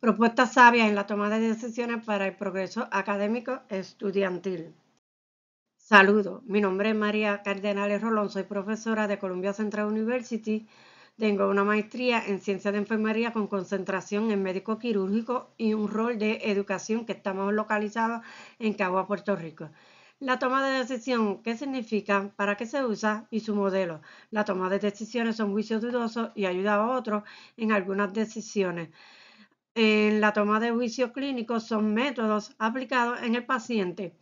propuestas sabias en la toma de decisiones para el progreso académico estudiantil. Saludo, mi nombre es María Cardenales Rolón, soy profesora de Columbia Central University. Tengo una maestría en ciencias de enfermería con concentración en médico quirúrgico y un rol de educación que estamos localizados en Cagua, Puerto Rico. La toma de decisión, ¿qué significa? ¿Para qué se usa? Y su modelo. La toma de decisiones son juicios dudosos y ayuda a otros en algunas decisiones en la toma de juicios clínicos son métodos aplicados en el paciente.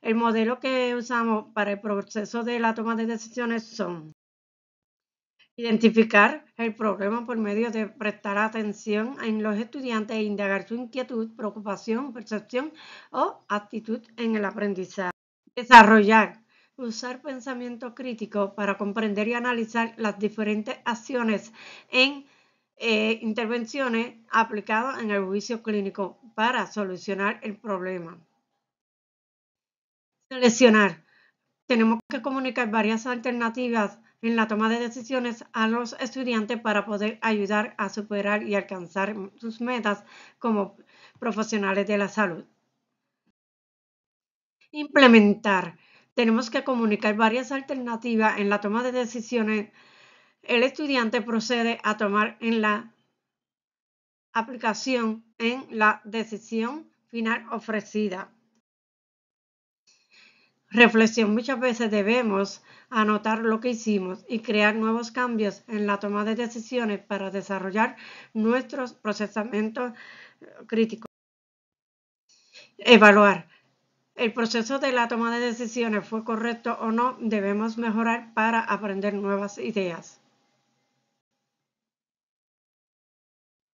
El modelo que usamos para el proceso de la toma de decisiones son identificar el problema por medio de prestar atención en los estudiantes e indagar su inquietud, preocupación, percepción o actitud en el aprendizaje. Desarrollar. Usar pensamiento crítico para comprender y analizar las diferentes acciones en eh, intervenciones aplicadas en el juicio clínico para solucionar el problema. Seleccionar. Tenemos que comunicar varias alternativas en la toma de decisiones a los estudiantes para poder ayudar a superar y alcanzar sus metas como profesionales de la salud. Implementar. Tenemos que comunicar varias alternativas en la toma de decisiones el estudiante procede a tomar en la aplicación en la decisión final ofrecida. Reflexión. Muchas veces debemos anotar lo que hicimos y crear nuevos cambios en la toma de decisiones para desarrollar nuestros procesamientos eh, críticos. Evaluar. El proceso de la toma de decisiones fue correcto o no. Debemos mejorar para aprender nuevas ideas.